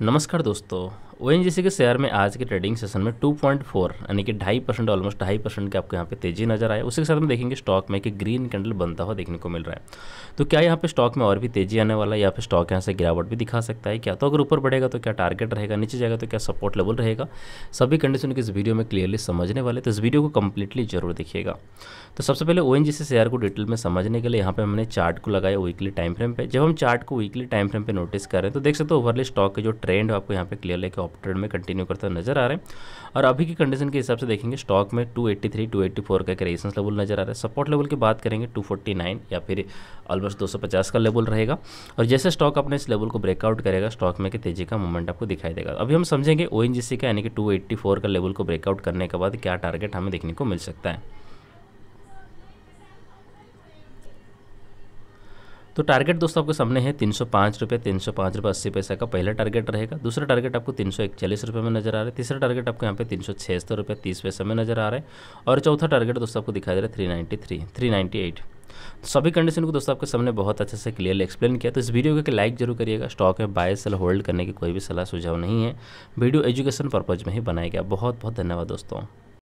नमस्कार दोस्तों ओ के शेयर में आज के ट्रेडिंग सेशन में 2.4 यानी कि ढाई परसेंट ऑलमोस्ट ढाई परसेंट के आपको यहाँ पे तेजी नजर आया उसी के साथ में देखेंगे स्टॉक में कि ग्रीन कैंडल बनता हुआ देखने को मिल रहा है तो क्या यहाँ पे स्टॉक में और भी तेजी आने वाला है या फिर स्टॉक यहाँ से गिरावट भी दिखा सकता है क्या तो अगर ऊपर बढ़ेगा तो क्या टारगेट रहेगा नीचे जाएगा तो क्या सपोर्ट लेवल रहेगा सभी कंडीशन की इस वीडियो में क्लियरली समझने वाले तो इस वीडियो को कंप्लीटली जरूर देखिएगा तो सबसे पहले ओ शेयर को डिटेल में समझने के लिए यहाँ पर हमने चार्ट को लगाया वीकली टाइम फ्रेम पर जब हम चार्ट को वीकली टाइम फ्रेम पर नोटिस करें तो देख सकते हो ओवरली स्टॉक के जो ट्रेंड है आपको यहाँ पे क्लियर अप ट्रेंड में कंटिन्यू करते नजर आ रहे हैं और अभी की कंडीशन के हिसाब से देखेंगे स्टॉक में 283, 284 का एक रेजिस्टेंस लेवल नजर आ रहा है सपोर्ट लेवल की बात करेंगे 249 या फिर ऑलमोस्ट 250 का लेवल रहेगा और जैसे स्टॉक अपने इस लेवल को ब्रेकआउट करेगा स्टॉक में की तेजी का मूवमेंट आपको दिखाई देगा अभी हम समझेंगे ओ का यानी कि टू का लेवल को ब्रेकआउट करने के बाद क्या टारगेट हमें देखने को मिल सकता है तो टारगेट दोस्तों आपके सामने है तीन सौ पाँच रुपये तीन सौ पाँच रुपये अस्सी पैसा का पहला टारगेट रहेगा दूसरा टारगेट आपको तीन सौ इकचालीस रुपये में नजर आ रहा है तीसरा टारगेट आपको यहाँ पे तीन सौ छहत्तर रुपये तीस पैसा में नजर आ रहा है और चौथा टारगेट दोस्तों आपको दिखाई दे रहा है three ninety three three ninety eight सभी कंडीशन को दोस्तों आपके सामने बहुत अच्छे से क्लियरली एक्सप्लेन किया तो इस वीडियो को लाइक जरूर करिएगा स्टॉक में बाय सेल होल्ड करने की कोई भी सलाह सुझाव नहीं है वीडियो एजुकेशन पर्पज़ में ही बनाया गया बहुत बहुत धन्यवाद दोस्तों